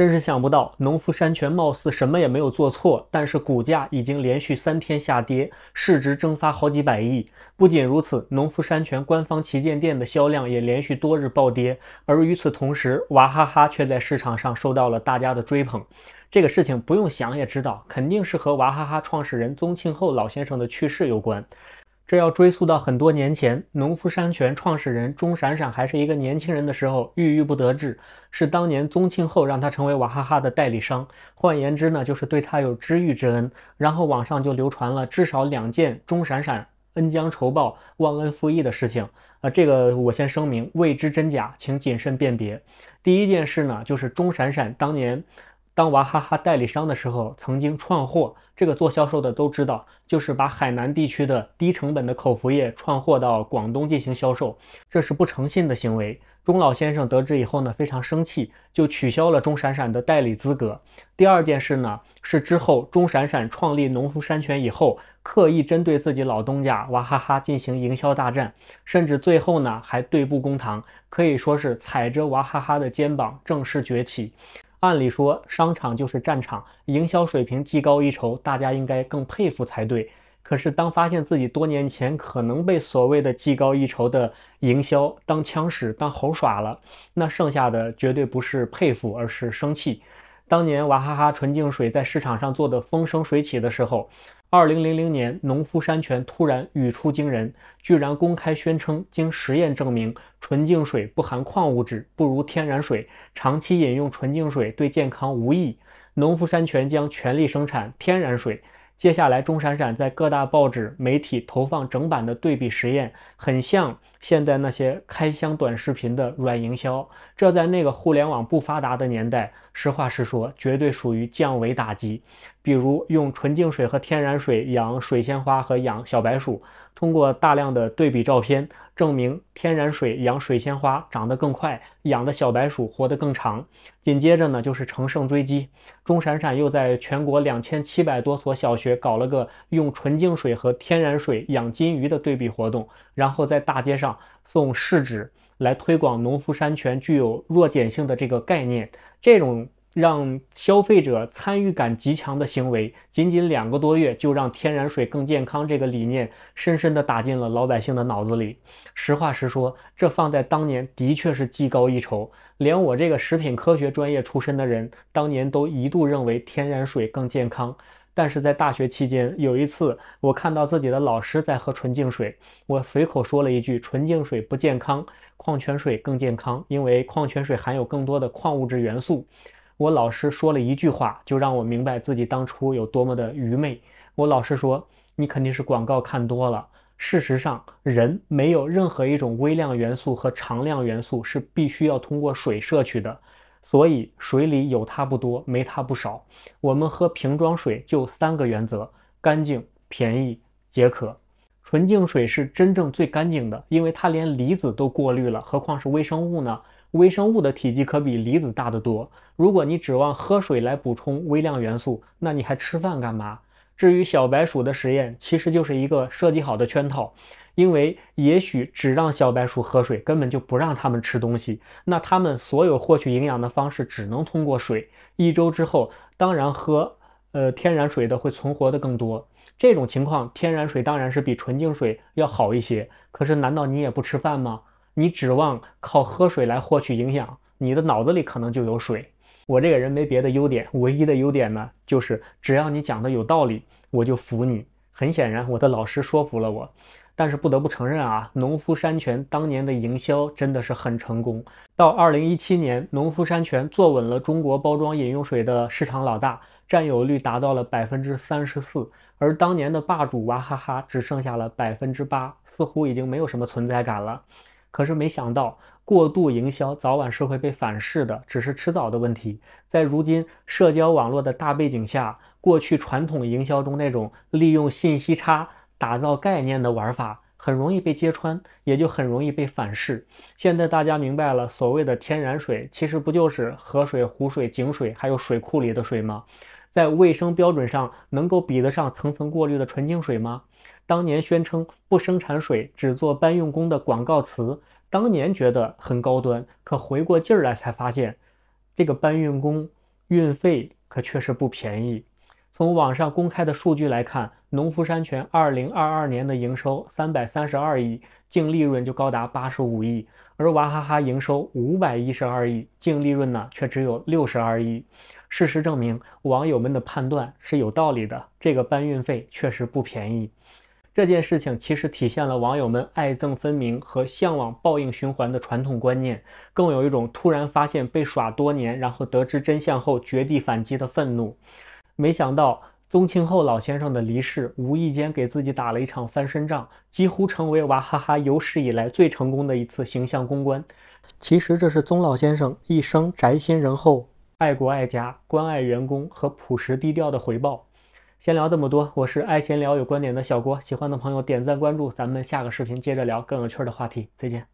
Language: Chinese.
真是想不到，农夫山泉貌似什么也没有做错，但是股价已经连续三天下跌，市值蒸发好几百亿。不仅如此，农夫山泉官方旗舰店的销量也连续多日暴跌，而与此同时，娃哈哈却在市场上受到了大家的追捧。这个事情不用想也知道，肯定是和娃哈哈创始人宗庆后老先生的去世有关。这要追溯到很多年前，农夫山泉创始人钟闪闪还是一个年轻人的时候，郁郁不得志，是当年宗庆后让他成为娃哈哈的代理商。换言之呢，就是对他有知遇之恩。然后网上就流传了至少两件钟闪闪恩将仇报、忘恩负义的事情。啊，这个我先声明，未知真假，请谨慎辨别。第一件事呢，就是钟闪闪当年。当娃哈哈代理商的时候，曾经串货，这个做销售的都知道，就是把海南地区的低成本的口服液串货到广东进行销售，这是不诚信的行为。钟老先生得知以后呢，非常生气，就取消了钟闪闪的代理资格。第二件事呢，是之后钟闪闪创立农夫山泉以后，刻意针对自己老东家娃哈哈进行营销大战，甚至最后呢还对簿公堂，可以说是踩着娃哈哈的肩膀正式崛起。按理说，商场就是战场，营销水平技高一筹，大家应该更佩服才对。可是，当发现自己多年前可能被所谓的技高一筹的营销当枪使、当猴耍了，那剩下的绝对不是佩服，而是生气。当年娃哈哈纯净水在市场上做的风生水起的时候，二零零零年，农夫山泉突然语出惊人，居然公开宣称，经实验证明，纯净水不含矿物质，不如天然水，长期饮用纯净水对健康无益。农夫山泉将全力生产天然水。接下来，钟闪闪在各大报纸媒体投放整版的对比实验，很像现在那些开箱短视频的软营销。这在那个互联网不发达的年代，实话实说，绝对属于降维打击。比如用纯净水和天然水养水仙花和养小白鼠，通过大量的对比照片证明天然水养水仙花长得更快，养的小白鼠活得更长。紧接着呢，就是乘胜追击，钟闪闪又在全国两千七百多所小学搞了个用纯净水和天然水养金鱼的对比活动，然后在大街上送试纸来推广农夫山泉具有弱碱性的这个概念。这种。让消费者参与感极强的行为，仅仅两个多月就让“天然水更健康”这个理念深深地打进了老百姓的脑子里。实话实说，这放在当年的确是技高一筹，连我这个食品科学专业出身的人，当年都一度认为天然水更健康。但是在大学期间，有一次我看到自己的老师在喝纯净水，我随口说了一句：“纯净水不健康，矿泉水更健康，因为矿泉水含有更多的矿物质元素。”我老师说了一句话，就让我明白自己当初有多么的愚昧。我老师说，你肯定是广告看多了。事实上，人没有任何一种微量元素和常量元素是必须要通过水摄取的，所以水里有它不多，没它不少。我们喝瓶装水就三个原则：干净、便宜、解渴。纯净水是真正最干净的，因为它连离子都过滤了，何况是微生物呢？微生物的体积可比离子大得多。如果你指望喝水来补充微量元素，那你还吃饭干嘛？至于小白鼠的实验，其实就是一个设计好的圈套，因为也许只让小白鼠喝水，根本就不让它们吃东西，那它们所有获取营养的方式只能通过水。一周之后，当然喝呃天然水的会存活的更多。这种情况，天然水当然是比纯净水要好一些。可是，难道你也不吃饭吗？你指望靠喝水来获取营养，你的脑子里可能就有水。我这个人没别的优点，唯一的优点呢，就是只要你讲的有道理，我就服你。很显然，我的老师说服了我，但是不得不承认啊，农夫山泉当年的营销真的是很成功。到二零一七年，农夫山泉坐稳了中国包装饮用水的市场老大，占有率达到了百分之三十四，而当年的霸主娃哈哈只剩下了百分之八，似乎已经没有什么存在感了。可是没想到，过度营销早晚是会被反噬的，只是迟早的问题。在如今社交网络的大背景下，过去传统营销中那种利用信息差打造概念的玩法，很容易被揭穿，也就很容易被反噬。现在大家明白了，所谓的天然水，其实不就是河水、湖水、井水，还有水库里的水吗？在卫生标准上能够比得上层层过滤的纯净水吗？当年宣称不生产水，只做搬运工的广告词，当年觉得很高端，可回过劲儿来才发现，这个搬运工运费可确实不便宜。从网上公开的数据来看，农夫山泉二零二二年的营收三百三十二亿。净利润就高达八十五亿，而娃哈哈营收五百一十二亿，净利润呢却只有六十二亿。事实证明，网友们的判断是有道理的，这个搬运费确实不便宜。这件事情其实体现了网友们爱憎分明和向往报应循环的传统观念，更有一种突然发现被耍多年，然后得知真相后绝地反击的愤怒。没想到。宗庆后老先生的离世，无意间给自己打了一场翻身仗，几乎成为娃哈哈有史以来最成功的一次形象公关。其实这是宗老先生一生宅心仁厚、爱国爱家、关爱员工和朴实低调的回报。先聊这么多，我是爱闲聊有观点的小郭，喜欢的朋友点赞关注，咱们下个视频接着聊更有趣的话题，再见。